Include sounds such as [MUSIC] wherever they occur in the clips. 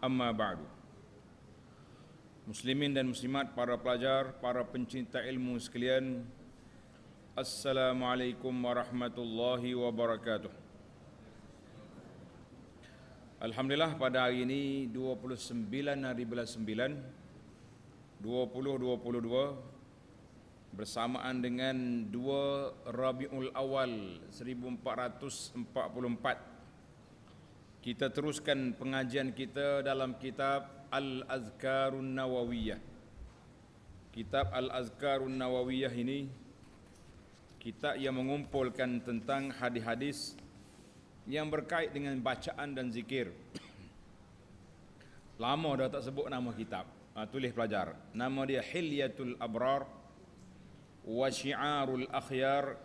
Amma ba'du Muslimin dan muslimat, para pelajar, para pencinta ilmu sekalian Assalamualaikum warahmatullahi wabarakatuh Alhamdulillah pada hari ini 29 hari bulan 9 2022 bersamaan dengan 2 Rabiul Awal 1444 kita teruskan pengajian kita dalam kitab Al-Azkarun Nawawiyah. Kitab Al-Azkarun Nawawiyah ini kitab yang mengumpulkan tentang hadis-hadis yang berkait dengan bacaan dan zikir. Lama dah tak sebut nama kitab. Ha, tulis pelajar. Nama dia Hilyatul Abrar wa Syi'arul Akhyar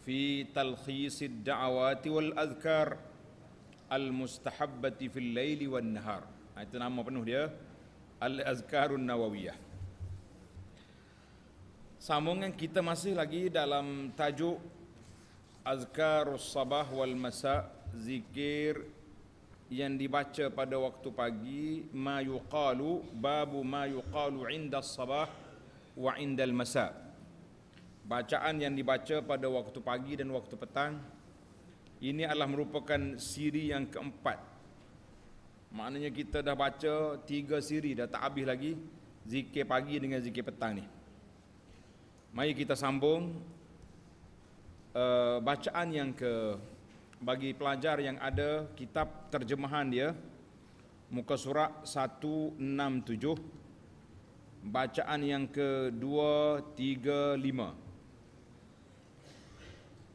fi Talkhisid Da'awati wal Azkar. Al-Mustahabbati fil Laili wan Nahar. Ah, itu nama penuh dia Al-Azkarun Nawawiyah. Sambungan kita masih lagi dalam tajuk Azkarus Sabah wal Masa zikir yang dibaca pada waktu pagi ma yuqalu babu ma yuqalu inda sabah wa inda al masa bacaan yang dibaca pada waktu pagi dan waktu petang ini adalah merupakan siri yang keempat. Maknanya kita dah baca tiga siri dah tak habis lagi zikir pagi dengan zikir petang ni. Mari kita sambung uh, bacaan yang ke bagi pelajar yang ada kitab terjemahan dia muka surat 167 bacaan yang ke 235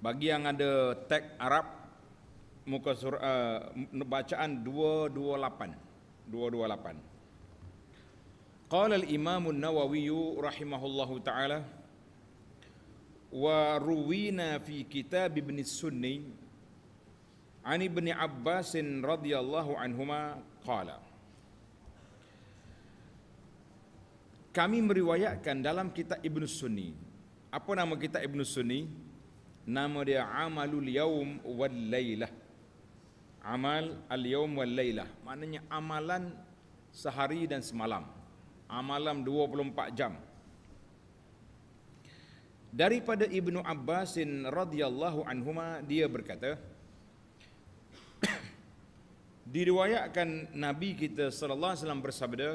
bagi yang ada tag Arab muka surah eh, uh, bacaan 228 228 Qala al-Imam an-Nawawi rahimahullahu taala wa ruwina fi kitab Ibn Sunni an Ibn Abbas radhiyallahu anhuma qala Kami meriwayatkan dalam kitab Ibn Sunni apa nama kitab Ibn Sunni nama dia amalul yaum wal lailah amal al yaum wal lailah maknanya amalan sehari dan semalam amalan 24 jam daripada ibnu Abbasin radhiyallahu anhuma dia berkata [COUGHS] diriwayatkan nabi kita sallallahu alaihi wasallam bersabda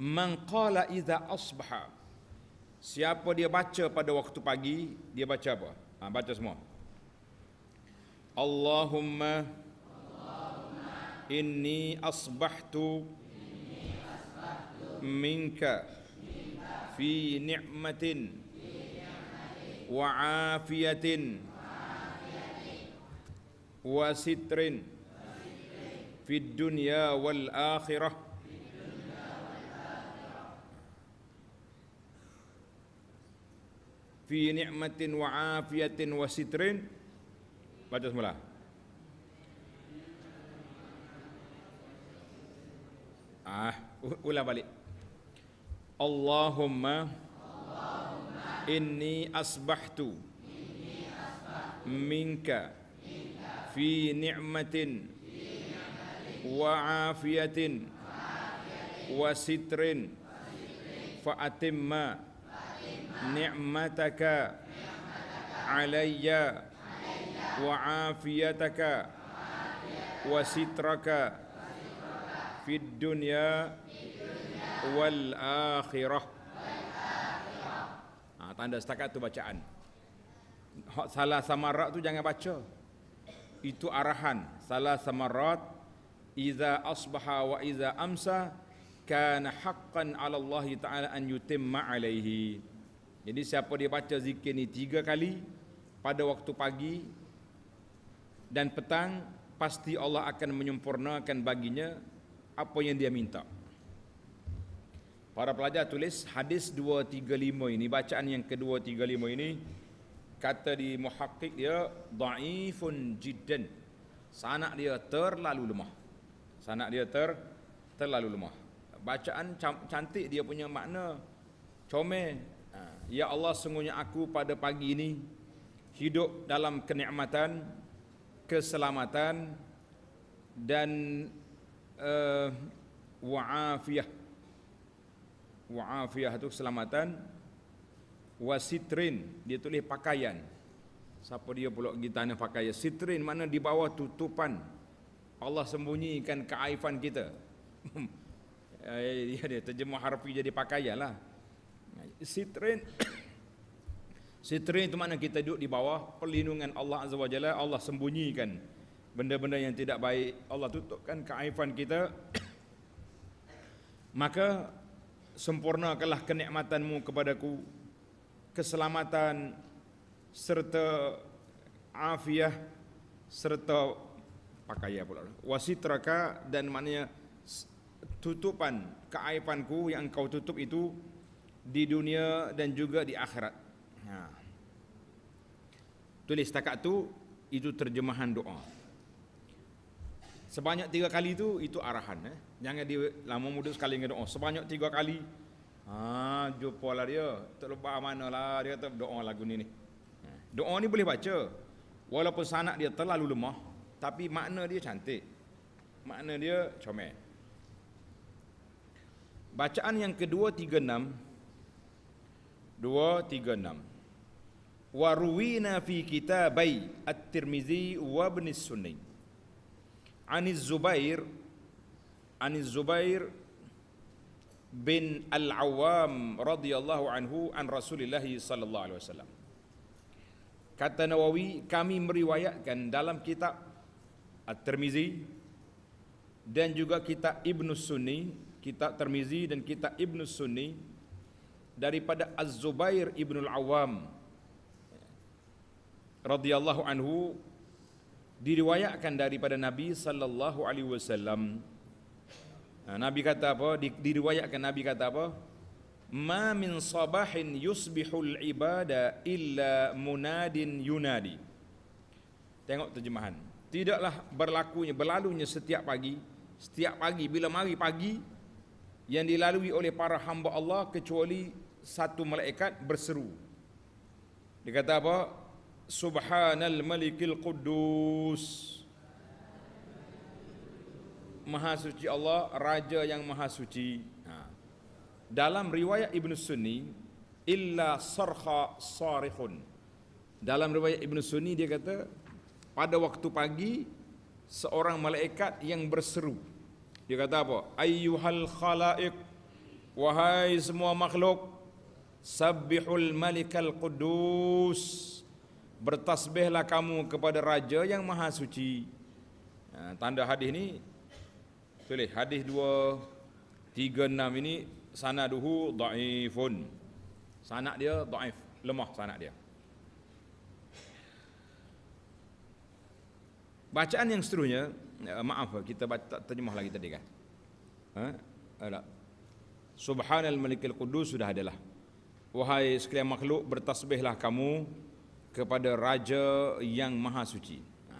man qala idza asbaha Siapa dia baca pada waktu pagi, dia baca apa? Ha, baca semua. Allahumma inni asbahtu minka fi ni'matin wa afiatin wa sitrin fi dunya wal akhirah fi ni'matin wa afiyatin wa sitrin baca semula ah ulah balik Allahumma Allahumma inni asbahtu منك في نعمة وعافية وستر فأتم نعمتك علي وعافيتك وسترك في الدنيا والآخرة tanda setakat tu bacaan salah samarat tu jangan baca itu arahan salah samarat iza asbaha wa iza amsa kana haqqan ala Allah taala an yutimma alaihi jadi siapa dia baca zikir ni tiga kali pada waktu pagi dan petang pasti Allah akan menyempurnakan baginya apa yang dia minta. Para pelajar tulis hadis 235 ini bacaan yang ke-235 ini kata di muhakkik dia dhaifun jiddan. Sanak dia terlalu lemah. Sanak dia ter terlalu lemah. Bacaan cantik dia punya makna comel Ha, ya Allah sungguhnya aku pada pagi ini hidup dalam kenikmatan, keselamatan dan uh, wa'afiyah. Wa'afiyah itu keselamatan. Wasitrin, dia tulis pakaian. Siapa dia pulak pergi tanah pakaian? Sitrin, mana di bawah tutupan. Allah sembunyikan keaifan kita. Ya [LAUGHS] dia terjemah harfi jadi pakaian lah sitrin [COUGHS] sitrin itu mana kita duduk di bawah perlindungan Allah Azza Wajalla. Allah sembunyikan benda-benda yang tidak baik Allah tutupkan keaifan kita [COUGHS] maka sempurnakanlah kenikmatanmu kepadaku keselamatan serta afiah serta pakaian pula wasitraka dan maknanya tutupan keaibanku yang kau tutup itu di dunia dan juga di akhirat. Ha. Tulis setakat tu itu terjemahan doa. Sebanyak tiga kali tu itu arahan eh. Jangan dia lama mudah sekali dengan doa. Sebanyak tiga kali. Ha, jumpa lah dia. Tak lupa manalah dia tak doa lagu ni ni. Ha. Doa ni boleh baca. Walaupun sanak dia terlalu lemah, tapi makna dia cantik. Makna dia comel. Bacaan yang kedua tiga enam. 236 Warwina fi kitabai At-Tirmizi wa Ibn Sunni Ani Zubair Ani Zubair bin Al-Awwam radhiyallahu anhu an Rasulillah sallallahu alaihi wasallam Kata Nawawi kami meriwayatkan dalam kitab At-Tirmizi dan juga kitab Ibn Sunni kitab Tirmizi dan kitab Ibn Sunni daripada Az-Zubair ibn al-Awwam radhiyallahu anhu diriwayatkan daripada Nabi sallallahu alaihi wasallam ha, Nabi kata apa diriwayatkan Nabi kata apa ma min sabahin yusbihul ibada illa munadin yunadi tengok terjemahan tidaklah berlakunya berlalunya setiap pagi setiap pagi bila mari pagi yang dilalui oleh para hamba Allah kecuali satu malaikat berseru. Dia kata apa? Subhanal Malikil Quddus. Maha suci Allah, raja yang maha suci. Ha. Dalam riwayat Ibn Sunni, illa sarha sarihun. Dalam riwayat Ibn Sunni dia kata, pada waktu pagi seorang malaikat yang berseru. Dia kata apa? Ayyuhal khalaiq wahai semua makhluk Sabihul Malikal Quddus. Bertasbihlah kamu kepada raja yang maha suci. Ha, tanda hadis ni tulis hadis 2 36 ini sanaduhu dhaifun. sanak dia dhaif, lemah sanak dia. Bacaan yang seterusnya, ya, maaf kita baca, terjemah lagi tadi kan. Ha, Subhanal Malikal Quddus sudah adalah. Wahai sekalian makhluk, bertasbihlah kamu kepada Raja yang Maha Suci. Ha.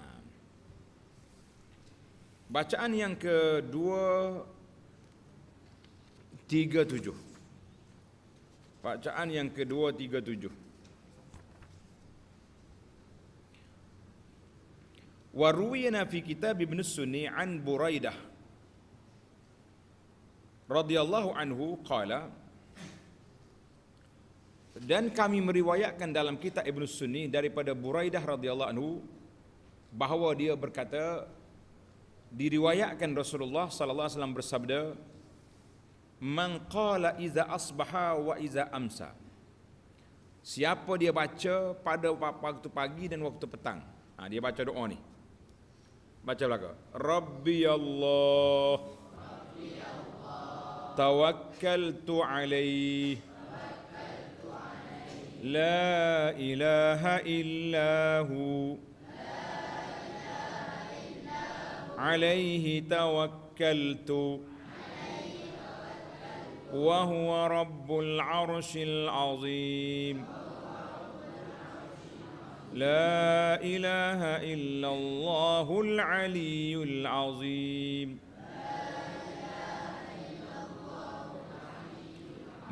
Bacaan yang ke-237. Bacaan yang ke-237. Waruwiyana fi kitab Ibn Sunni an Buraidah radhiyallahu anhu qala dan kami meriwayatkan dalam kitab Ibn Sunni daripada Buraidah radhiyallahu anhu bahawa dia berkata diriwayatkan Rasulullah sallallahu alaihi wasallam bersabda man qala iza asbaha wa iza amsa siapa dia baca pada waktu pagi dan waktu petang ha, dia baca doa ni baca belaka rabbi allah rabbi allah tawakkaltu alaihi لا إله إلا هو عليه توكلت وهو رب العرش العظيم لا إله إلا الله العلي العظيم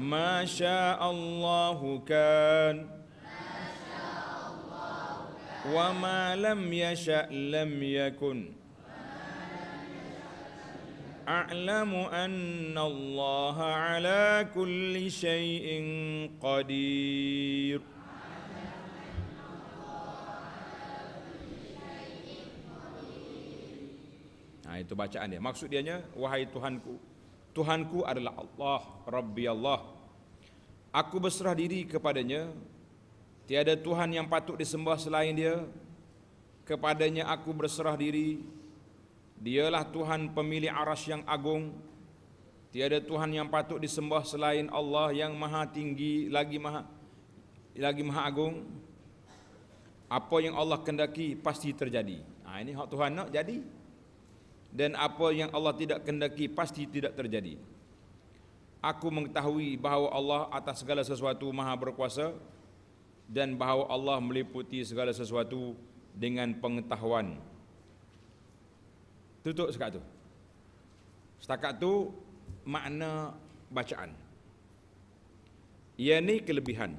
ما شاء الله كان وما لم يشأ لم يكن أعلم أن الله على كل شيء قدير Nah, itu bacaan dia. Maksud dianya, wahai Tuhanku, Tuhanku adalah Allah, Rabbi Allah. Aku berserah diri kepadanya. Tiada Tuhan yang patut disembah selain dia. Kepadanya aku berserah diri. Dialah Tuhan pemilik aras yang agung. Tiada Tuhan yang patut disembah selain Allah yang maha tinggi lagi maha lagi maha agung. Apa yang Allah kendaki pasti terjadi. Ha, ini hak Tuhan nak jadi dan apa yang Allah tidak kendaki pasti tidak terjadi. Aku mengetahui bahawa Allah atas segala sesuatu maha berkuasa dan bahawa Allah meliputi segala sesuatu dengan pengetahuan. Tutup sekat tu. Setakat tu makna bacaan. Ia ni kelebihan.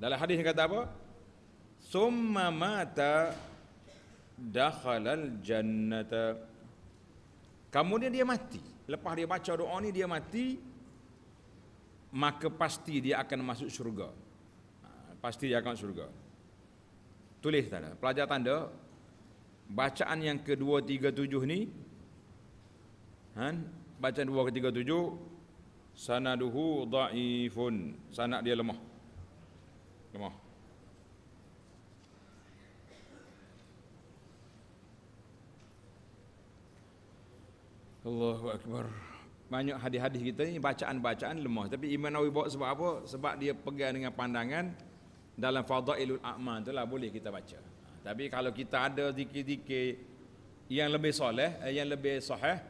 Dalam hadis yang kata apa? Summa mata dakhalal jannata kemudian dia mati lepas dia baca doa ni dia mati maka pasti dia akan masuk syurga ha, pasti dia akan masuk syurga tulis tanda pelajar tanda bacaan yang ke-237 ni kan bacaan 237 sanaduhu dhaifun sanad dia lemah lemah Allahu Akbar. Banyak hadis-hadis kita ini bacaan-bacaan lemah. Tapi Imam Nawawi bawa sebab apa? Sebab dia pegang dengan pandangan dalam fadailul tu lah boleh kita baca. Tapi kalau kita ada zikir-zikir yang lebih soleh, eh, yang lebih sahih,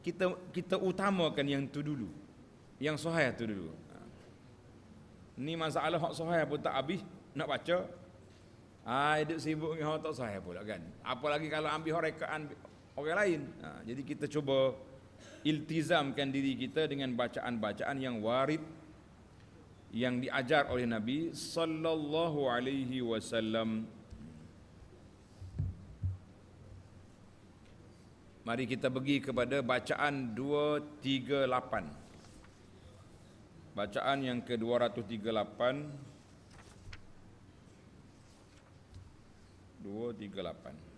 kita kita utamakan yang tu dulu. Yang sahih tu dulu. Ha. Ni masalah hak sahih pun tak habis nak baca. Ah ha, hidup sibuk dengan hak tak sahih pula kan. Apalagi kalau ambil hak rekaan orang lain. Ha, jadi kita cuba iltizamkan diri kita dengan bacaan-bacaan yang warid yang diajar oleh Nabi sallallahu alaihi wasallam. Mari kita pergi kepada bacaan 238. Bacaan yang ke-238. Dua, tiga, lapan. 238.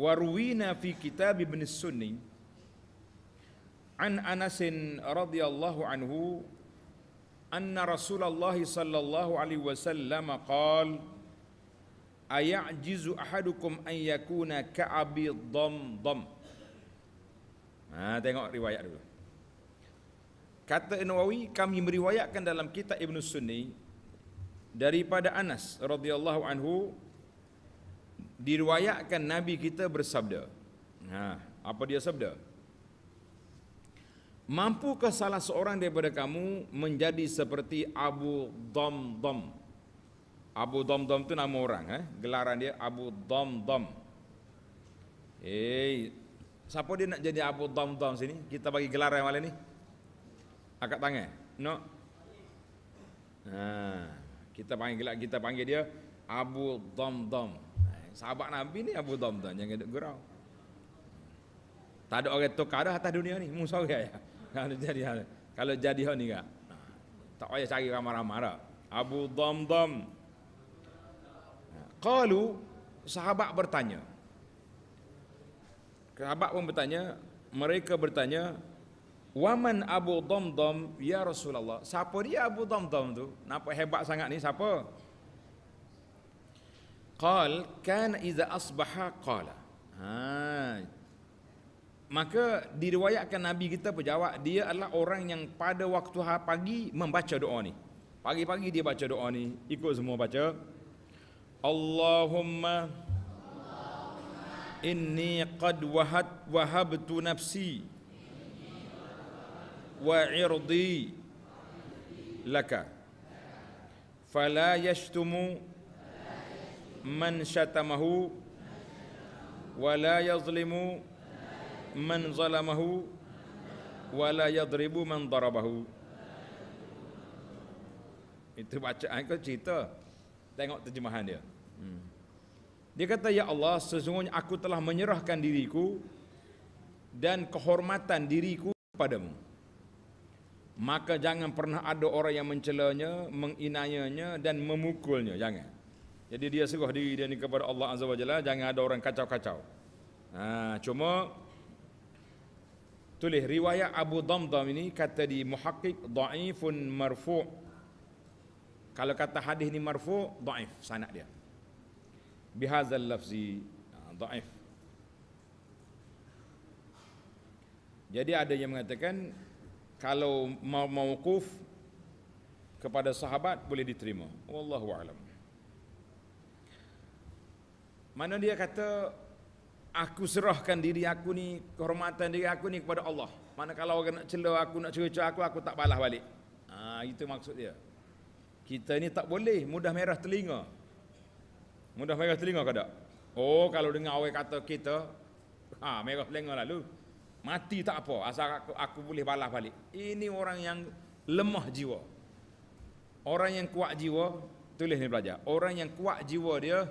Waruina fi kitab ibn sunni an anas radhiyallahu anhu an rasulullah sallallahu alaihi wasallam qaal ayajizu ahadukum an yakuna ka'abi dham dham ha tengok riwayat dulu kata Anwawi, kami meriwayatkan dalam kitab ibn sunni daripada anas radhiyallahu anhu diriwayatkan Nabi kita bersabda. Ha, apa dia sabda? Mampukah salah seorang daripada kamu menjadi seperti Abu Dhamdham? Abu Dhamdham tu nama orang, eh? gelaran dia Abu Dhamdham. Hei, eh, siapa dia nak jadi Abu Dhamdham sini? Kita bagi gelaran malam ni. Angkat tangan. No. Ha, kita panggil kita panggil dia Abu Dhamdham. Sahabat Nabi ni Abu Dham tuan jangan duk gurau. Tak ada orang tukar dah atas dunia ni. Musau [LAUGHS] ya. Kalau jadi kalau jadi ni ke. Tak payah cari ramai-ramai dah. Abu Dham Dham. Qalu sahabat bertanya. Sahabat pun bertanya, mereka bertanya, Waman Abu Dom Dom ya Rasulullah. Siapa dia Abu Dom Dom tu? Nampak hebat sangat ni siapa? qal kan iza asbaha qala ha maka diriwayatkan nabi kita berjawab dia adalah orang yang pada waktu ha-, pagi membaca doa ni pagi-pagi dia baca doa ni ikut semua baca Allahumma inni qad wahat wahabtu nafsi wa irdi laka fala yashtumu man syatamahu wa la yazlimu man zalamahu wa la yadribu man darabahu itu bacaan ah, kau cerita tengok terjemahan dia hmm. dia kata ya Allah sesungguhnya aku telah menyerahkan diriku dan kehormatan diriku kepadaMu. maka jangan pernah ada orang yang mencelanya menginayanya dan memukulnya jangan jadi dia serah diri dia ni kepada Allah Azza wa Jalla jangan ada orang kacau-kacau. Ha cuma tulis riwayat Abu Damdam ini kata di muhaqqiq dhaifun marfu. Kalau kata hadis ni marfu, dhaif Sana dia. Bihazal lafzi ha, dhaif. Jadi ada yang mengatakan kalau mau mauquf kepada sahabat boleh diterima. Wallahu alam. Mana dia kata aku serahkan diri aku ni kehormatan diri aku ni kepada Allah. Mana kalau orang nak celah aku nak cerita aku aku tak balas balik. Ha, itu maksud dia. Kita ni tak boleh mudah merah telinga. Mudah merah telinga ke tak? Oh kalau dengar orang kata kita ha merah telinga lalu mati tak apa asal aku, aku boleh balas balik. Ini orang yang lemah jiwa. Orang yang kuat jiwa tulis ni belajar. Orang yang kuat jiwa dia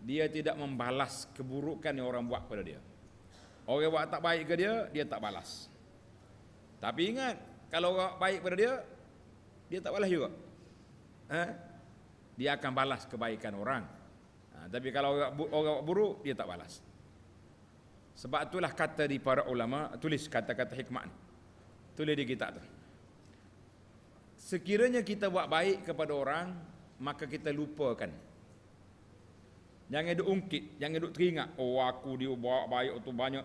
dia tidak membalas keburukan yang orang buat pada dia. Orang buat tak baik ke dia, dia tak balas. Tapi ingat, kalau orang baik pada dia, dia tak balas juga. Ha? Dia akan balas kebaikan orang. Ha, tapi kalau orang, orang buat buruk, dia tak balas. Sebab itulah kata di para ulama, tulis kata-kata hikmat Tulis di kitab tu. Sekiranya kita buat baik kepada orang, maka kita lupakan. kan Jangan duk ungkit, jangan duk teringat, oh aku dia buat baik tu banyak.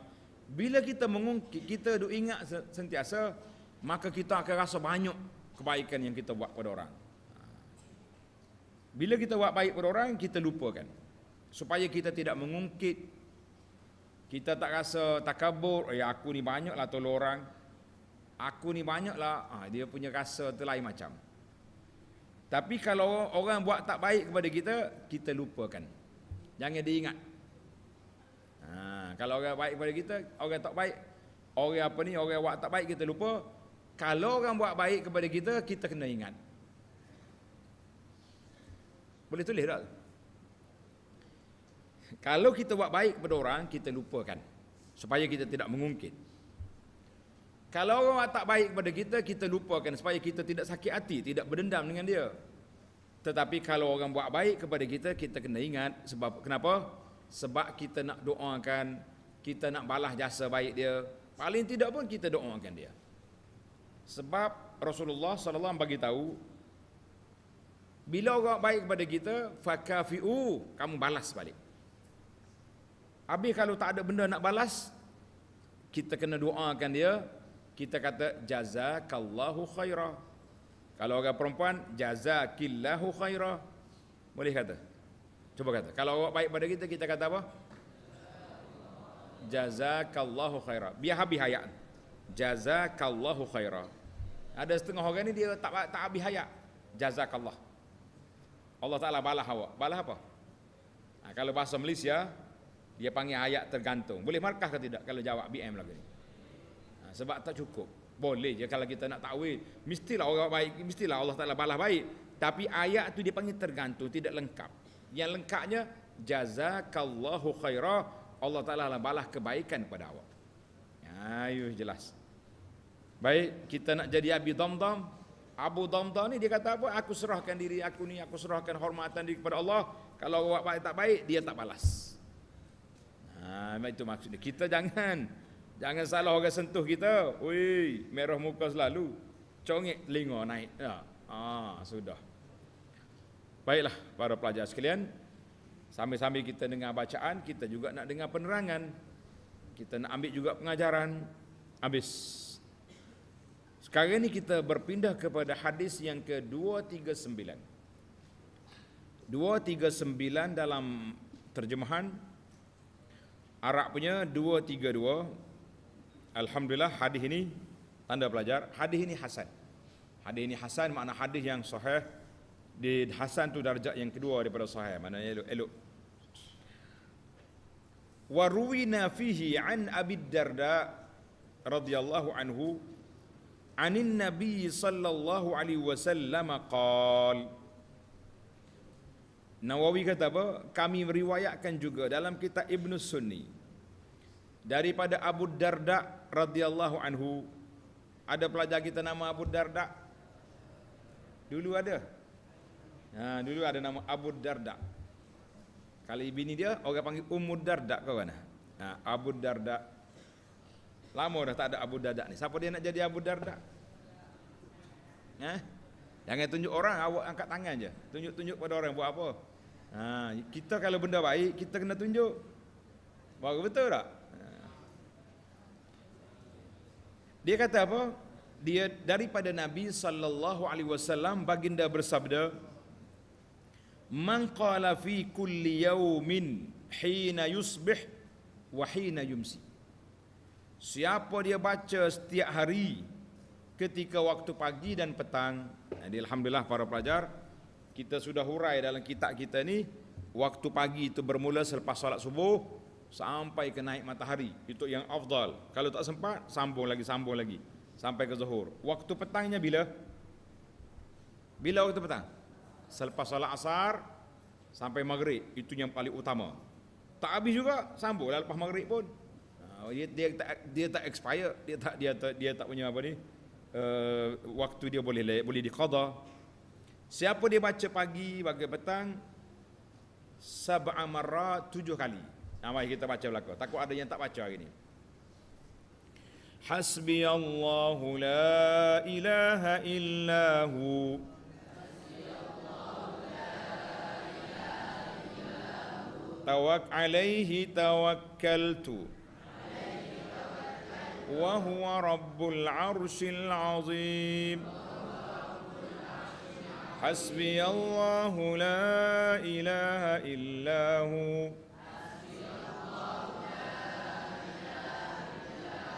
Bila kita mengungkit, kita duk ingat sentiasa, maka kita akan rasa banyak kebaikan yang kita buat pada orang. Bila kita buat baik pada orang, kita lupakan. Supaya kita tidak mengungkit, kita tak rasa takabur, eh aku ni banyaklah tolong orang. Aku ni banyaklah, ah, dia punya rasa tu lain macam. Tapi kalau orang buat tak baik kepada kita, kita lupakan. Kita lupakan. Jangan diingat. Ha, kalau orang baik kepada kita, orang tak baik. Orang apa ni, orang buat tak baik, kita lupa. Kalau orang buat baik kepada kita, kita kena ingat. Boleh tulis tak? Kalau kita buat baik kepada orang, kita lupakan. Supaya kita tidak mengungkit. Kalau orang tak baik kepada kita, kita lupakan. Supaya kita tidak sakit hati, tidak berdendam dengan dia. Tetapi kalau orang buat baik kepada kita, kita kena ingat sebab kenapa? Sebab kita nak doakan, kita nak balas jasa baik dia. Paling tidak pun kita doakan dia. Sebab Rasulullah SAW bagi tahu bila orang baik kepada kita, fakafiu, kamu balas balik. Habis kalau tak ada benda nak balas, kita kena doakan dia, kita kata jazakallahu khairah. Kalau orang perempuan jazakillahu khaira. Boleh kata. Cuba kata. Kalau orang baik pada kita kita kata apa? Jazakallahu khaira. Biar habis hayat. Jazakallahu khaira. Ada setengah orang ni dia tak tak habis hayat. Jazakallah. Allah Taala balah awak. Balah apa? Nah, ha, kalau bahasa Malaysia dia panggil hayat tergantung. Boleh markah ke tidak kalau jawab BM lagi ni? Nah, ha, sebab tak cukup. Boleh je kalau kita nak takwil. Mestilah orang baik, mestilah Allah Taala balas baik. Tapi ayat tu dipanggil tergantung, tidak lengkap. Yang lengkapnya jazakallahu khaira Allah Taala lah balas kebaikan kepada awak. Ya, ah, ayuh jelas. Baik, kita nak jadi Abi Damdam. Abu Damdam ni dia kata apa? Aku serahkan diri aku ni, aku serahkan hormatan diri kepada Allah. Kalau awak baik tak baik, dia tak balas. Ha, itu maksudnya. Kita jangan Jangan salah orang sentuh kita. Ui, merah muka selalu. Congit telinga naik. Ya. Ah, sudah. Baiklah para pelajar sekalian. Sambil-sambil kita dengar bacaan, kita juga nak dengar penerangan. Kita nak ambil juga pengajaran. Habis. Sekarang ini kita berpindah kepada hadis yang ke-239. 239 dalam terjemahan Arab punya 232 Alhamdulillah hadis ini tanda pelajar hadis ini hasan. Hadis ini hasan makna hadis yang sahih di hasan tu darjat yang kedua daripada sahih maknanya elok elok. Wa ruwina fihi an Abi Darda radhiyallahu anhu an Nabi sallallahu alaihi wasallam qaal Nawawi kata apa? Kami meriwayatkan juga dalam kitab Ibn Sunni daripada Abu Darda' radhiyallahu anhu ada pelajar kita nama Abu Darda dulu ada ha, dulu ada nama Abu Darda kali bini dia orang panggil Ummu Darda kau kan ah. ha, Abu Darda lama dah tak ada Abu Darda ni siapa dia nak jadi Abu Darda eh? jangan tunjuk orang awak angkat tangan je tunjuk-tunjuk pada orang buat apa ha, kita kalau benda baik kita kena tunjuk baru betul tak Dia kata apa? Dia daripada Nabi sallallahu alaihi wasallam baginda bersabda Man qala fi kulli yawmin hina yusbih wa hina yumsi. Siapa dia baca setiap hari ketika waktu pagi dan petang. Jadi alhamdulillah para pelajar kita sudah hurai dalam kitab kita ni waktu pagi itu bermula selepas solat subuh sampai ke naik matahari itu yang afdal kalau tak sempat sambung lagi sambung lagi sampai ke zuhur waktu petangnya bila bila waktu petang selepas solat asar sampai maghrib itu yang paling utama tak habis juga sambung lepas maghrib pun ah, dia, dia tak dia tak expire dia tak dia tak dia tak punya apa ni uh, waktu dia boleh boleh diqada siapa dia baca pagi bagi petang sab'a marrat tujuh kali Ha, mari kita baca belaka. Takut ada yang tak baca hari ni. Hasbi Allah la ilaha illa hu. Tawak tawakkaltu. Wa huwa rabbul arshil azim. Hasbi Allah la ilaha illa hu.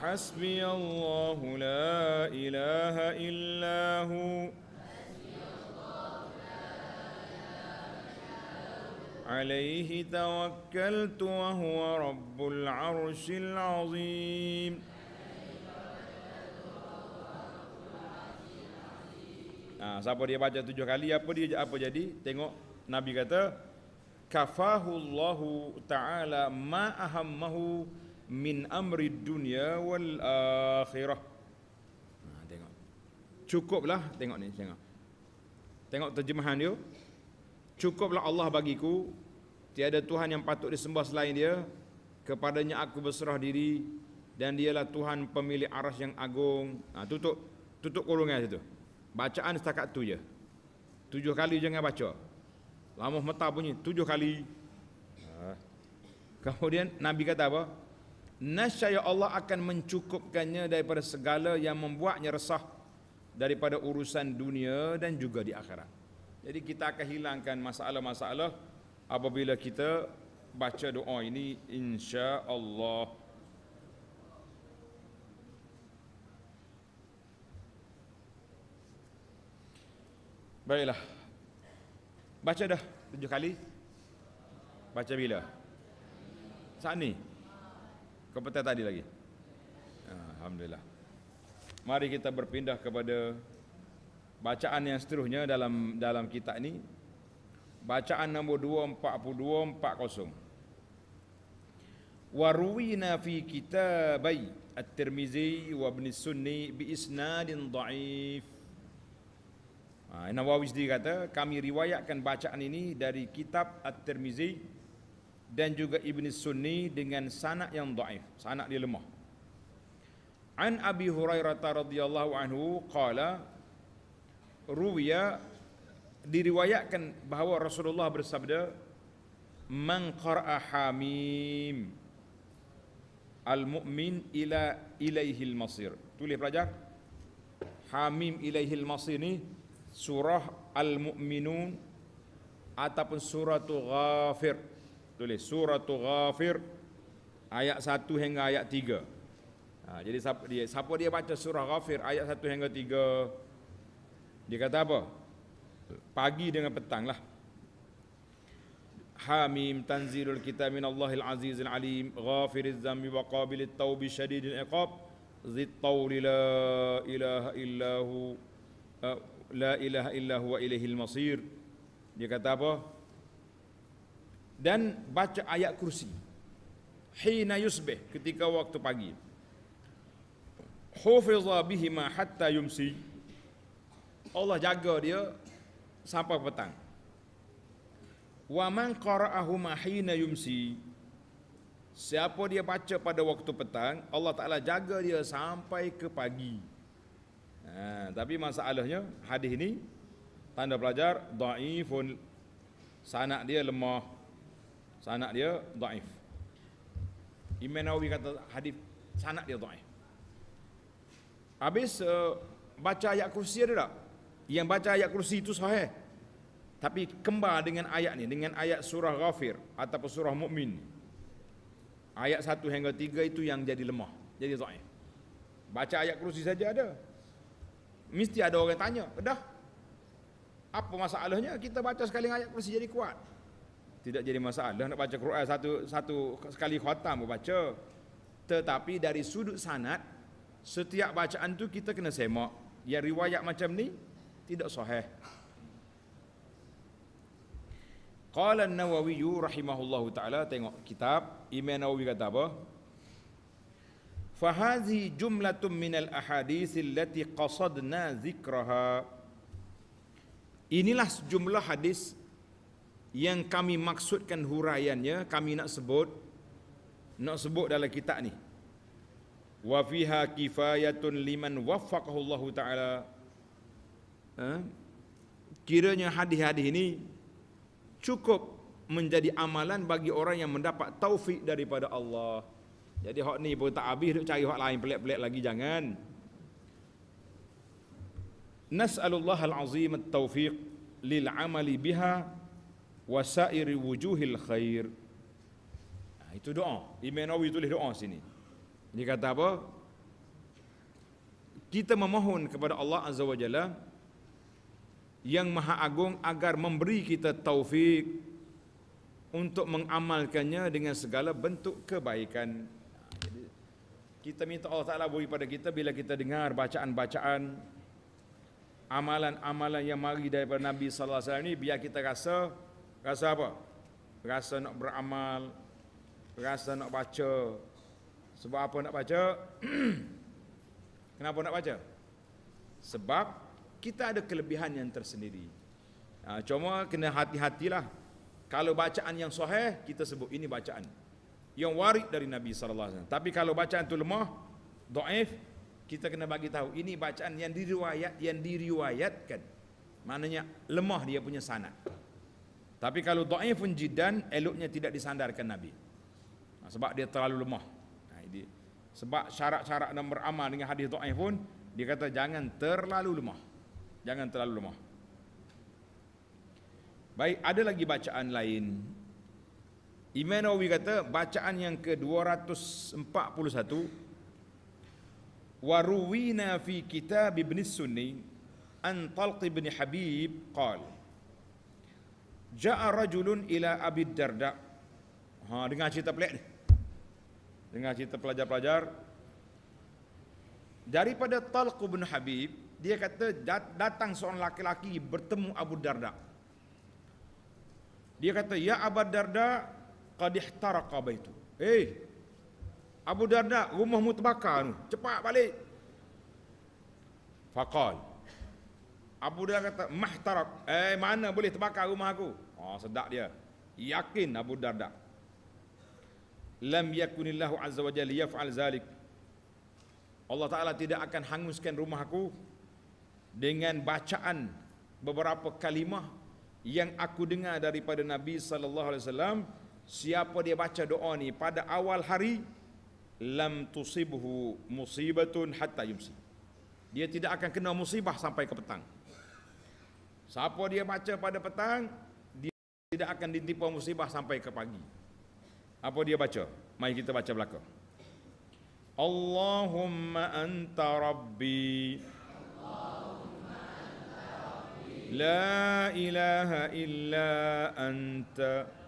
حسبي الله لا إله إلا هو عليه توكلت وهو رب العرش العظيم Ah, siapa dia baca tujuh kali apa dia apa jadi? Tengok Nabi kata kafahu Allahu taala ma ahammahu min amri dunia wal akhirah. Ha, tengok. Cukuplah tengok ni, tengok. Tengok terjemahan dia. Cukuplah Allah bagiku tiada tuhan yang patut disembah selain dia. Kepadanya aku berserah diri dan dialah Tuhan pemilik aras yang agung. Ha, tutup tutup kurungan situ. Bacaan setakat tu je. Tujuh kali jangan baca. Lama meta bunyi tujuh kali. Ha. Kemudian Nabi kata apa? nasyaya Allah akan mencukupkannya daripada segala yang membuatnya resah daripada urusan dunia dan juga di akhirat. Jadi kita akan hilangkan masalah-masalah apabila kita baca doa ini insya-Allah. Baiklah. Baca dah tujuh kali. Baca bila? Saat ni. Kau petai tadi lagi. Ah, Alhamdulillah. Mari kita berpindah kepada bacaan yang seterusnya dalam dalam kitab ini. Bacaan nombor 242 40. Waruina fi kitabai At-Tirmizi wa Ibn Sunni bi isnadin dhaif. Ah, Nawawi sendiri kata kami riwayatkan bacaan ini dari kitab At-Tirmizi dan juga ibn Sunni dengan sanak yang dhaif, sanak dia lemah. An Abi Hurairah radhiyallahu anhu qala ruwiya diriwayatkan bahawa Rasulullah bersabda man qara'a hamim al mu'min ila ilaihi al masir. Tulis pelajar. Hamim ilaihi al masir ni surah al mu'minun ataupun surah tu ghafir tulis surah ghafir ayat 1 hingga ayat 3 ha, jadi siapa dia siapa dia baca surah ghafir ayat 1 hingga 3 dia kata apa pagi dengan petang lah Hamim tanzilul kitab min Allahil azizil alim Ghafiriz zambi wa qabilit tawbi syadidin iqab Zid tawli la ilaha illahu eh, La ilaha illahu wa ilaihi al-masir Dia kata apa? dan baca ayat kursi hina yusbih ketika waktu pagi hufiza bihima hatta yumsi Allah jaga dia sampai petang wa man qara'ahuma hina yumsi siapa dia baca pada waktu petang Allah Taala jaga dia sampai ke pagi ha, tapi masalahnya hadis ini tanda pelajar dhaifun sanad dia lemah sanak dia daif Imam Nawawi kata hadis sanak dia daif habis uh, baca ayat kursi ada tak yang baca ayat kursi itu sahih tapi kembar dengan ayat ni dengan ayat surah ghafir atau surah mukmin ayat satu hingga tiga itu yang jadi lemah jadi daif baca ayat kursi saja ada mesti ada orang tanya dah apa masalahnya kita baca sekali ayat kursi jadi kuat tidak jadi masalah nak baca Quran satu satu sekali khatam pun baca tetapi dari sudut sanad setiap bacaan tu kita kena semak Ya riwayat macam ni tidak sahih Qala An-Nawawi rahimahullahu taala tengok kitab Imam Nawawi kata apa Fahazi jumlatun min al-ahadits allati qasadna dhikraha Inilah jumlah hadis yang kami maksudkan huraiannya kami nak sebut nak sebut dalam kitab ni wa fiha kifayatun liman waffaqahu Allah taala ha? kiranya hadis-hadis ini cukup menjadi amalan bagi orang yang mendapat taufik daripada Allah jadi hak ni pun tak habis duk cari hak lain pelik-pelik lagi jangan nas'alullahal azim at-taufiq lil amali biha wa sa'iri wujuhil khair. Ha, itu doa. Imam Nawawi tulis doa sini. Dia kata apa? Kita memohon kepada Allah Azza wa Jalla yang Maha Agung agar memberi kita taufik untuk mengamalkannya dengan segala bentuk kebaikan. Jadi, kita minta Allah Ta'ala beri pada kita bila kita dengar bacaan-bacaan amalan-amalan yang mari daripada Nabi sallallahu alaihi wasallam ini biar kita rasa Rasa apa? Rasa nak beramal, rasa nak baca. Sebab apa nak baca? [CLEARS THROAT] Kenapa nak baca? Sebab kita ada kelebihan yang tersendiri. Ha, cuma kena hati-hatilah. Kalau bacaan yang sahih, kita sebut ini bacaan. Yang waris dari Nabi SAW. Tapi kalau bacaan itu lemah, do'if, kita kena bagi tahu ini bacaan yang diriwayat yang diriwayatkan. Maknanya lemah dia punya sanad. Tapi kalau da'ifun jidan eloknya tidak disandarkan Nabi. Ha, sebab dia terlalu lemah. Ha, sebab syarat-syarat dan beramal dengan hadis da'if pun dia kata jangan terlalu lemah. Jangan terlalu lemah. Baik, ada lagi bacaan lain. Imam Nawawi kata bacaan yang ke-241 Waruwina fi kitab Ibn Sunni an Talq Ibn Habib qala Ja'a rajulun ila Abi Darda. Ha dengar cerita pelik ni. Dengar cerita pelajar-pelajar. Daripada Talq bin Habib, dia kata dat datang seorang laki-laki bertemu Abu Darda. Dia kata, "Ya Abu Darda, qad ihtaraqa baitu." Eh, Abu Darda, rumahmu terbakar tu. Cepat balik. Faqal. Abu Dar kata, mahtarak. Eh, mana boleh terbakar rumah aku? Oh, sedap dia. Yakin Abu Darda. Lam yakunillahu azza wa jalla yaf'al zalik. Allah Ta'ala tidak akan hanguskan rumah aku dengan bacaan beberapa kalimah yang aku dengar daripada Nabi sallallahu alaihi wasallam siapa dia baca doa ni pada awal hari lam tusibhu musibatun hatta yumsi dia tidak akan kena musibah sampai ke petang Siapa dia baca pada petang, dia tidak akan ditipu musibah sampai ke pagi. Apa dia baca? Mari kita baca belakang. Allahumma anta rabbi. La ilaha illa anta.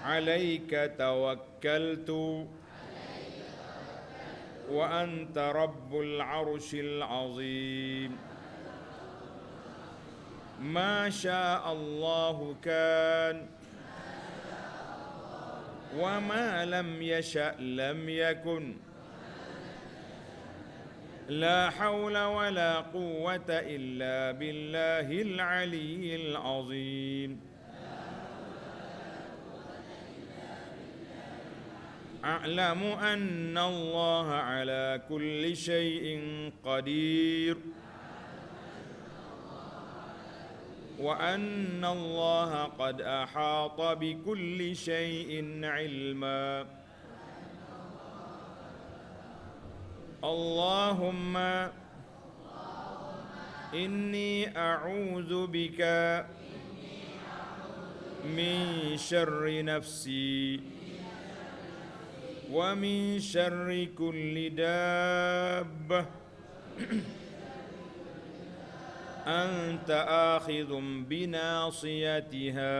عليك توكلت, وأنت رب العرش العظيم ما شاء الله كان وما لم يشأ لم يكن لا حول ولا قوة إلا بالله العلي العظيم أعلم أن الله على كل شيء قدير وأن الله قد أحاط بكل شيء علما اللهم إني أعوذ بك من شر نفسي ومن شر كل دابة أنت آخذ بناصيتها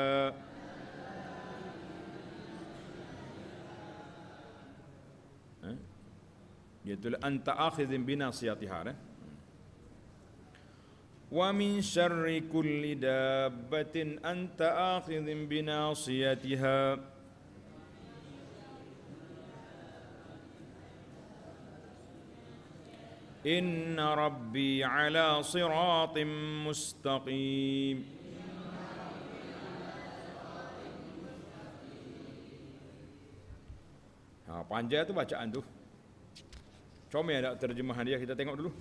أه؟ يقول أنت آخذ بناصيتها أه؟ ومن شر كل دابة أنت آخذ بناصيتها إن ربي على صراط مستقيم Ha, panjang tu bacaan tu. Comel tak terjemahan dia, kita tengok dulu.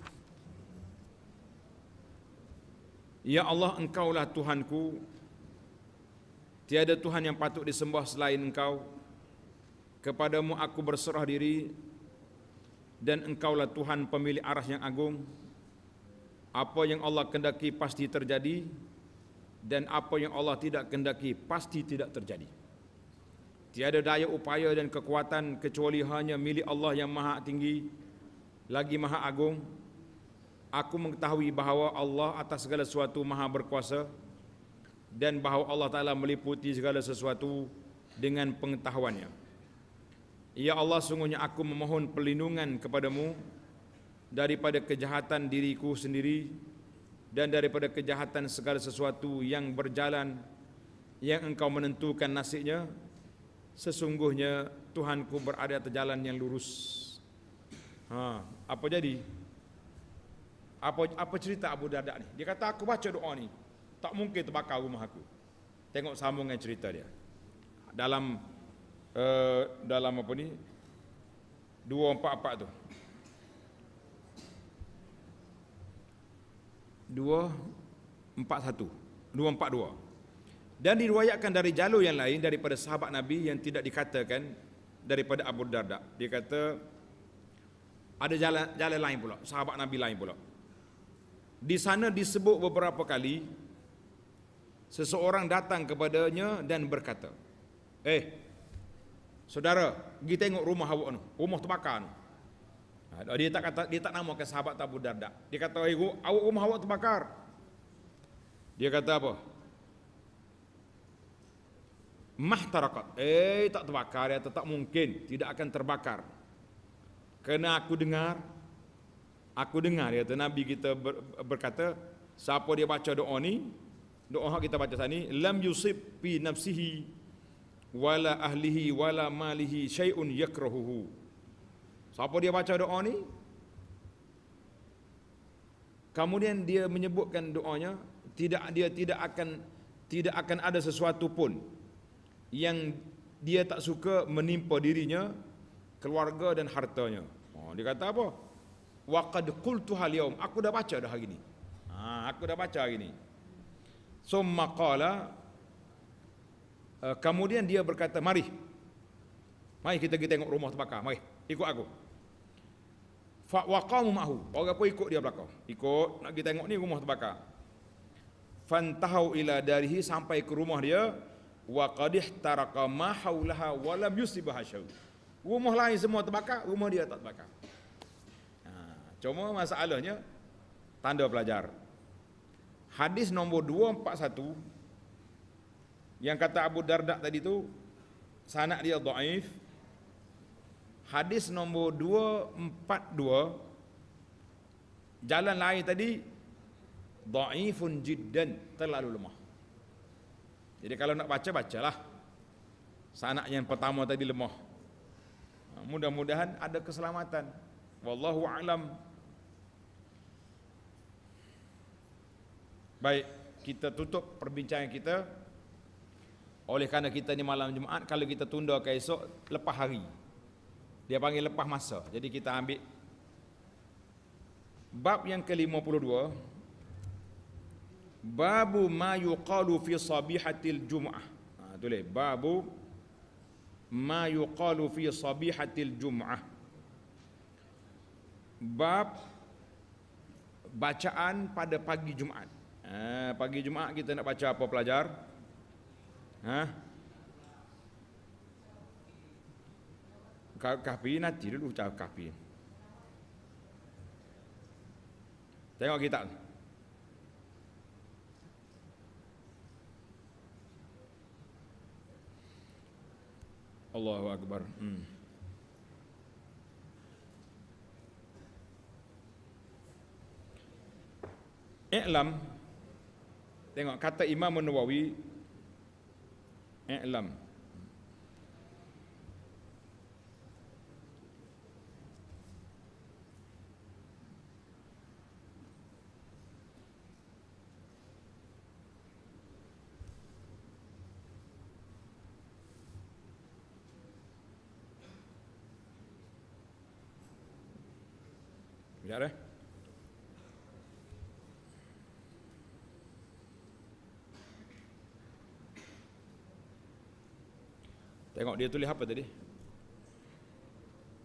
Ya Allah, engkau lah Tuhanku. Tiada Tuhan yang patut disembah selain engkau. Kepadamu aku berserah diri dan engkaulah Tuhan pemilik aras yang agung. Apa yang Allah kendaki pasti terjadi dan apa yang Allah tidak kendaki pasti tidak terjadi. Tiada daya upaya dan kekuatan kecuali hanya milik Allah yang maha tinggi lagi maha agung. Aku mengetahui bahawa Allah atas segala sesuatu maha berkuasa dan bahawa Allah Ta'ala meliputi segala sesuatu dengan pengetahuannya. Ya Allah sungguhnya aku memohon pelindungan kepadamu daripada kejahatan diriku sendiri dan daripada kejahatan segala sesuatu yang berjalan yang engkau menentukan nasibnya sesungguhnya Tuhanku berada di jalan yang lurus. Ha, apa jadi? Apa apa cerita Abu Darda ni? Dia kata aku baca doa ni, tak mungkin terbakar rumah aku. Tengok sambungan cerita dia. Dalam Eh, dalam apa ni 244 tu 241 242 dan diriwayatkan dari jalur yang lain daripada sahabat Nabi yang tidak dikatakan daripada Abu Darda dia kata ada jalan jalan lain pula sahabat Nabi lain pula di sana disebut beberapa kali seseorang datang kepadanya dan berkata eh Saudara, pergi tengok rumah awak tu. Rumah terbakar tu. Ha, dia tak kata dia tak namakan sahabat tak budar Dia kata, "Ego, awak rumah awak terbakar." Dia kata apa? Mahtarakat. Eh, tak terbakar ya, tak mungkin, tidak akan terbakar. Kena aku dengar. Aku dengar ya, Nabi kita ber, berkata, siapa dia baca doa ni? Doa kita baca sana lam yusib fi nafsihi wala ahlihi wala malihi syai'un yakrahuhu siapa dia baca doa ni kemudian dia menyebutkan doanya tidak dia tidak akan tidak akan ada sesuatu pun yang dia tak suka menimpa dirinya keluarga dan hartanya oh, dia kata apa waqad qultu hal aku dah baca dah hari ni ha, aku dah baca hari ni summa qala Eh, kemudian dia berkata, mari. Mari kita pergi tengok rumah terbakar. Mari, ikut aku. Fa'waqamu ma'hu. Orang pun ikut dia belakang. Ikut, nak pergi tengok ni rumah terbakar. Fantahu ila darihi sampai ke rumah dia. Wa qadih taraka ma'haulaha walam yusibah hasyau. Rumah lain semua terbakar, rumah dia tak terbakar. Ha, cuma masalahnya, tanda pelajar. Hadis nombor 241, yang kata Abu Darda tadi tu sanad dia dhaif hadis nombor 242 jalan lain tadi dhaifun jiddan terlalu lemah jadi kalau nak baca bacalah sanad yang pertama tadi lemah ha, mudah-mudahan ada keselamatan wallahu alam baik kita tutup perbincangan kita oleh kerana kita ni malam Jumaat, kalau kita tunda ke esok, lepas hari. Dia panggil lepas masa. Jadi kita ambil bab yang ke-52. Babu ma yuqalu fi sabihatil Jum'ah. Ha, tulis. Babu ma yuqalu fi sabihatil Jum'ah. Bab bacaan pada pagi Jumaat. Ha, pagi Jumaat kita nak baca apa pelajar? Pelajar. Ha? Kapi nanti dulu cakap kapi. Tengok kita. Allahu Akbar. Hmm. I'lam tengok kata Imam Nawawi اعلم Tengok dia tulis apa tadi?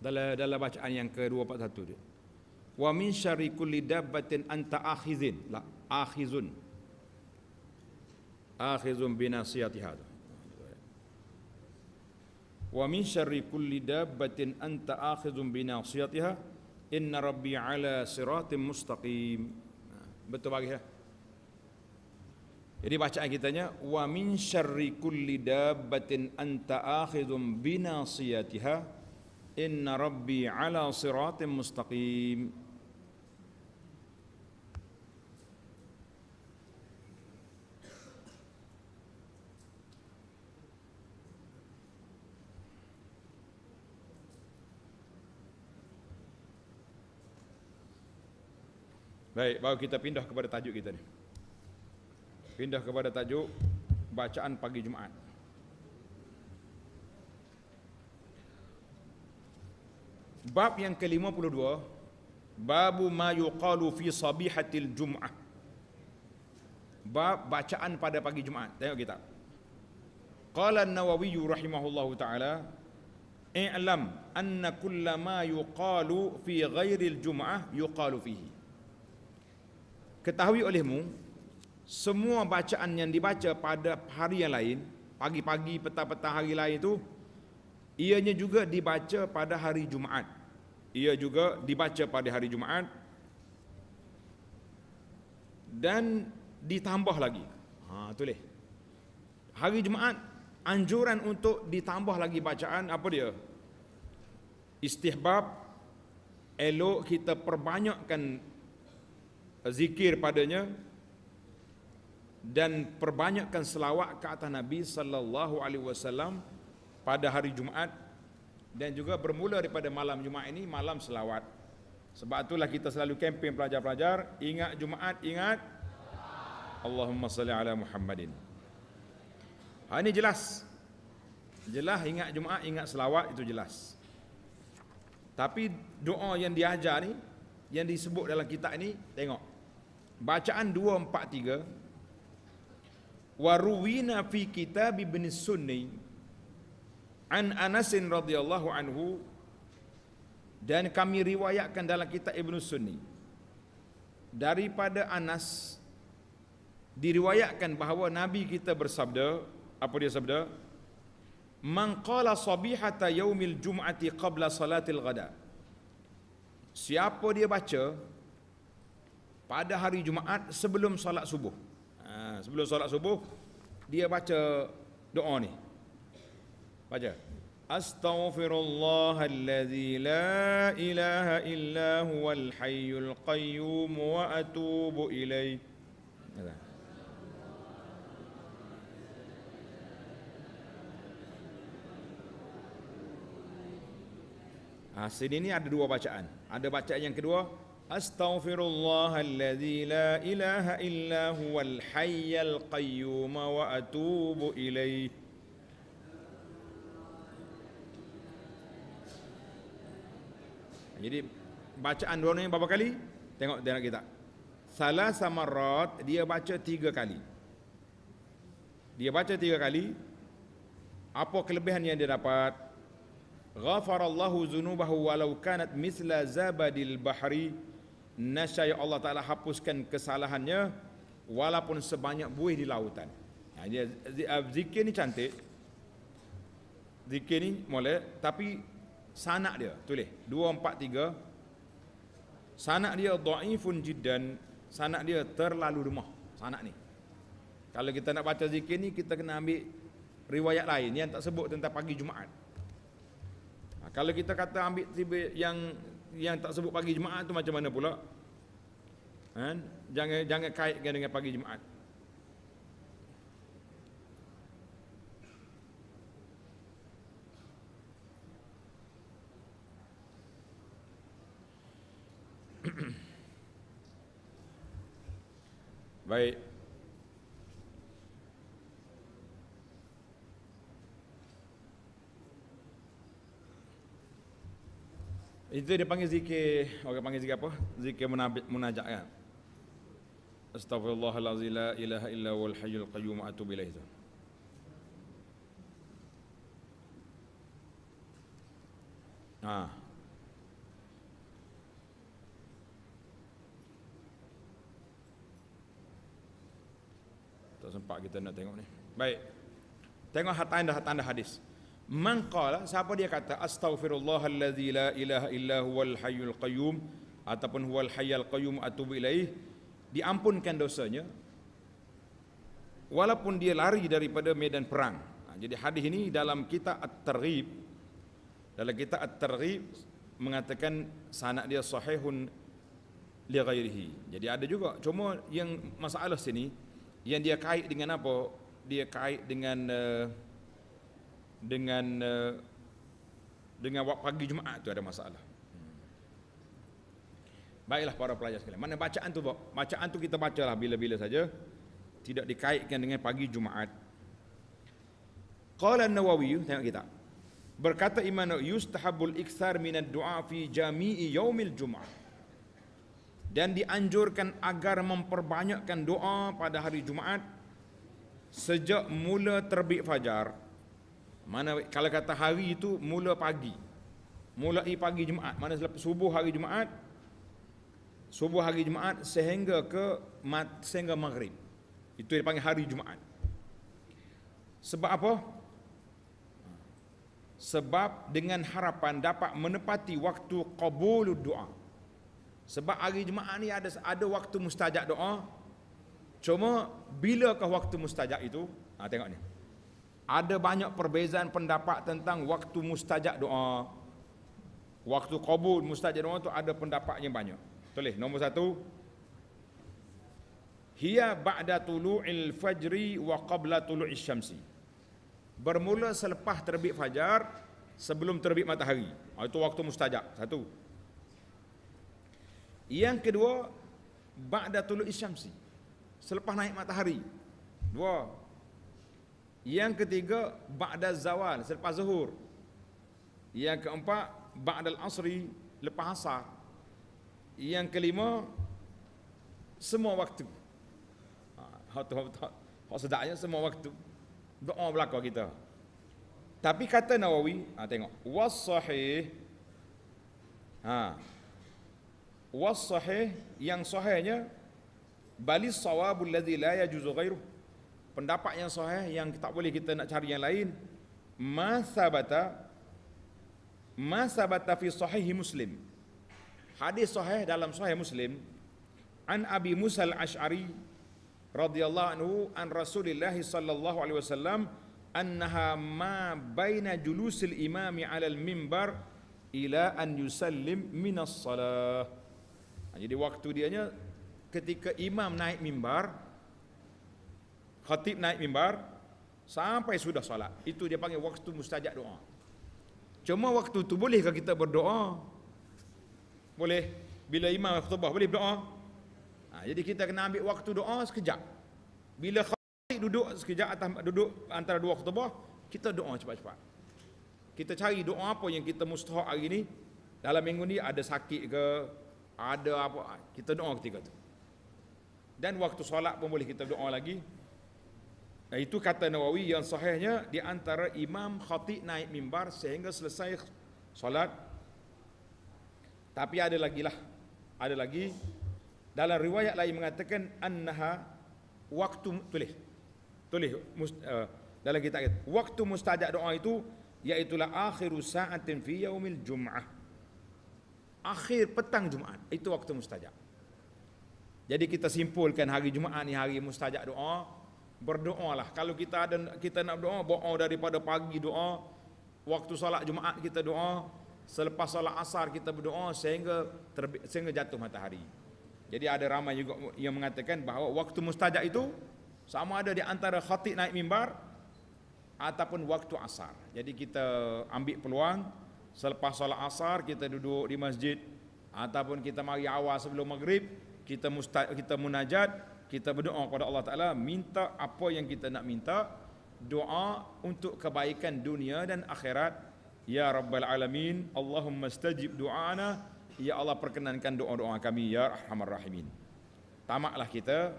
Dalam dalam bacaan yang ke-241 dia. Wa min syarri kulli dabbatin anta akhizin. La akhizun. Akhizun binasiyati hadha. Wa min syarri kulli dabbatin anta akhizun binasiyatiha inna rabbi ala siratin mustaqim. Betul bagi ya? Jadi bacaan kitanya wa min syarri kulli dabbatin anta akhidhum binasiyatiha inna rabbi ala siratin mustaqim Baik, baru kita pindah kepada tajuk kita ni pindah kepada tajuk bacaan pagi Jumaat. Bab yang ke-52 Babu ma yuqalu fi sabihatil jum'ah Bab bacaan pada pagi Jumaat Tengok kita Qala an-Nawawi rahimahullahu taala i'lam anna kulla ma yuqalu fi ghairi al-jum'ah yuqalu fihi Ketahui olehmu semua bacaan yang dibaca pada hari yang lain, pagi-pagi, petang-petang hari lain itu, ianya juga dibaca pada hari Jumaat. Ia juga dibaca pada hari Jumaat dan ditambah lagi. Ha, tulis. Hari Jumaat, anjuran untuk ditambah lagi bacaan, apa dia? Istihbab, elok kita perbanyakkan zikir padanya, dan perbanyakkan selawat ke atas Nabi sallallahu alaihi wasallam pada hari Jumaat dan juga bermula daripada malam Jumaat ini malam selawat. Sebab itulah kita selalu kempen pelajar-pelajar ingat Jumaat ingat Allahumma salli ala Muhammadin. Ha ini jelas. Jelas ingat Jumaat ingat selawat itu jelas. Tapi doa yang diajar ni yang disebut dalam kitab ini tengok. Bacaan 2 4 3 waruwina fi kitab ibn sunni an anasin radhiyallahu anhu dan kami riwayatkan dalam kitab ibn sunni daripada anas diriwayatkan bahawa nabi kita bersabda apa dia sabda man qala sabihata yaumil jum'ati qabla salatil ghada siapa dia baca pada hari jumaat sebelum salat subuh sebelum solat subuh dia baca doa ni. Baca. Astaghfirullah alladhi la ilaha illa huwal hayyul qayyum wa atubu ilaih. Ah, ha, sini ni ada dua bacaan. Ada bacaan yang kedua, أستغفر الله الذي لا إله إلا هو الحي القيوم وأتوب إليه Jadi bacaan dua ni berapa kali? Tengok tengok kita. Salah sama rot dia baca tiga kali. Dia baca tiga kali. Apa kelebihan yang dia dapat? Ghafarallahu zunubahu walau kanat misla zabadil bahri nescaya Allah Taala hapuskan kesalahannya walaupun sebanyak buih di lautan. Ha ah, zikir ni cantik. Zikir ni boleh tapi sanak dia tulis 2 4 3 sanak dia dhaifun jiddan sanak dia terlalu rumah. sanak ni kalau kita nak baca zikir ni kita kena ambil riwayat lain yang tak sebut tentang pagi Jumaat ha, kalau kita kata ambil yang yang tak sebut pagi jemaat tu macam mana pula? Kan? Jangan jangan kaitkan dengan pagi jemaat. [COUGHS] Baik. Itu dia panggil zikir, orang panggil zikir apa? Zikir munajat kan. Astagfirullahalazim la ilaha illa wal hayyul qayyum atubu ilaihi. Ha. Tak sempat kita nak tengok ni. Baik. Tengok hatan dah hatan dah hadis. Man qala siapa dia kata astaghfirullahalladzi la ilaha illa huwal hayyul qayyum ataupun huwal hayyal qayyum atubu ilaih diampunkan dosanya walaupun dia lari daripada medan perang. Ha, jadi hadis ini dalam kita at-Targhib dalam kita at-Targhib mengatakan sanad dia sahihun li ghairihi. Jadi ada juga cuma yang masalah sini yang dia kait dengan apa? Dia kait dengan uh, dengan eh, dengan waktu pagi Jumaat tu ada masalah. Hmm. Baiklah para pelajar sekalian. Mana bacaan tu, Pak? Bacaan tu kita bacalah bila-bila saja. Tidak dikaitkan dengan pagi Jumaat. Qala Nawawi, tengok kita. Berkata Imam Nawawi, yustahabul iksar minad du'a fi jami'i yaumil Jumaat. Dan dianjurkan agar memperbanyakkan doa pada hari Jumaat sejak mula terbit fajar mana kalau kata hari itu mula pagi. Mulai pagi Jumaat, mana selepas subuh hari Jumaat subuh hari Jumaat sehingga ke mat, sehingga maghrib. Itu dipanggil hari Jumaat. Sebab apa? Sebab dengan harapan dapat menepati waktu qabul doa. Sebab hari Jumaat ni ada ada waktu mustajab doa. Cuma bilakah waktu mustajab itu? Ha, tengok ni ada banyak perbezaan pendapat tentang waktu mustajab doa. Waktu kabul mustajab doa tu ada pendapatnya banyak. Tulis nombor satu. Hiya ba'da tulu'il fajri wa qabla tulu'is syamsi. Bermula selepas terbit fajar sebelum terbit matahari. Ah, itu waktu mustajab. Satu. Yang kedua ba'da tulu'is syamsi. Selepas naik matahari. Dua. Yang ketiga ba'da zawal selepas zuhur. Yang keempat ba'da al-asri lepas asar. Yang kelima semua waktu. Ha tu ha sedaknya semua waktu doa belaka kita. Tapi kata Nawawi, ha, tengok, was sahih. Ha. Was sahih yang sahihnya balis sawabul ladzi la yajuzu ghairuhu pendapat yang sahih yang tak boleh kita nak cari yang lain masabata masabata fi sahih muslim hadis sahih dalam sahih muslim an abi musal ashari radhiyallahu anhu an rasulillahi sallallahu alaihi wasallam annaha ma baina julusil imami ala al mimbar ila an yusallim min salah jadi waktu dianya ketika imam naik mimbar khatib naik mimbar sampai sudah solat. Itu dia panggil waktu mustajab doa. Cuma waktu tu bolehkah kita berdoa? Boleh. Bila imam khutbah boleh berdoa? Ha, jadi kita kena ambil waktu doa sekejap. Bila khatib duduk sekejap atas duduk antara dua khutbah, kita doa cepat-cepat. Kita cari doa apa yang kita mustahak hari ni. Dalam minggu ni ada sakit ke, ada apa, kita doa ketika tu. Dan waktu solat pun boleh kita doa lagi. Nah itu kata Nawawi yang sahihnya di antara imam khatib naik mimbar sehingga selesai solat. Tapi ada lagi lah. Ada lagi. Dalam riwayat lain mengatakan annaha waktu tulis. Tulis must, uh, eh, dalam kitab kita. Waktu mustajab doa itu iaitulah akhiru sa'atin fi yaumil jum'ah. Akhir petang Jumaat. Itu waktu mustajab. Jadi kita simpulkan hari Jumaat ni hari mustajab doa berdoalah kalau kita ada kita nak doa doa daripada pagi doa waktu salat Jumaat kita doa selepas salat Asar kita berdoa sehingga terbi- sehingga jatuh matahari jadi ada ramai juga yang mengatakan bahawa waktu mustajab itu sama ada di antara khatib naik mimbar ataupun waktu Asar jadi kita ambil peluang selepas salat Asar kita duduk di masjid ataupun kita mari awal sebelum maghrib kita musta- kita munajat kita berdoa kepada Allah Taala minta apa yang kita nak minta doa untuk kebaikan dunia dan akhirat ya rabbal alamin allahumma stajib du'ana ya Allah perkenankan doa-doa kami ya arhamar rahimin tamaklah kita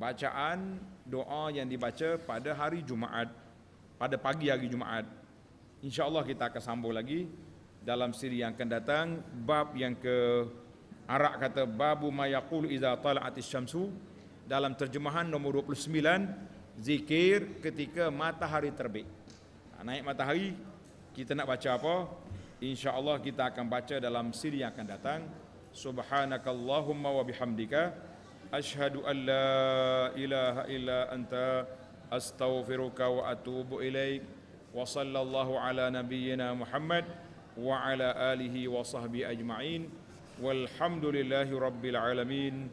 bacaan doa yang dibaca pada hari Jumaat pada pagi hari Jumaat insyaallah kita akan sambung lagi dalam siri yang akan datang bab yang ke arak kata babu mayaqul iza tala'atis syamsu dalam terjemahan nomor 29 zikir ketika matahari terbit ha, naik matahari kita nak baca apa Insya Allah kita akan baca dalam siri yang akan datang subhanakallahumma wa bihamdika ashhadu an la ilaha illa anta astaghfiruka wa atubu ilaik wa sallallahu ala nabiyyina muhammad wa ala alihi wa sahbihi ajma'in walhamdulillahi alamin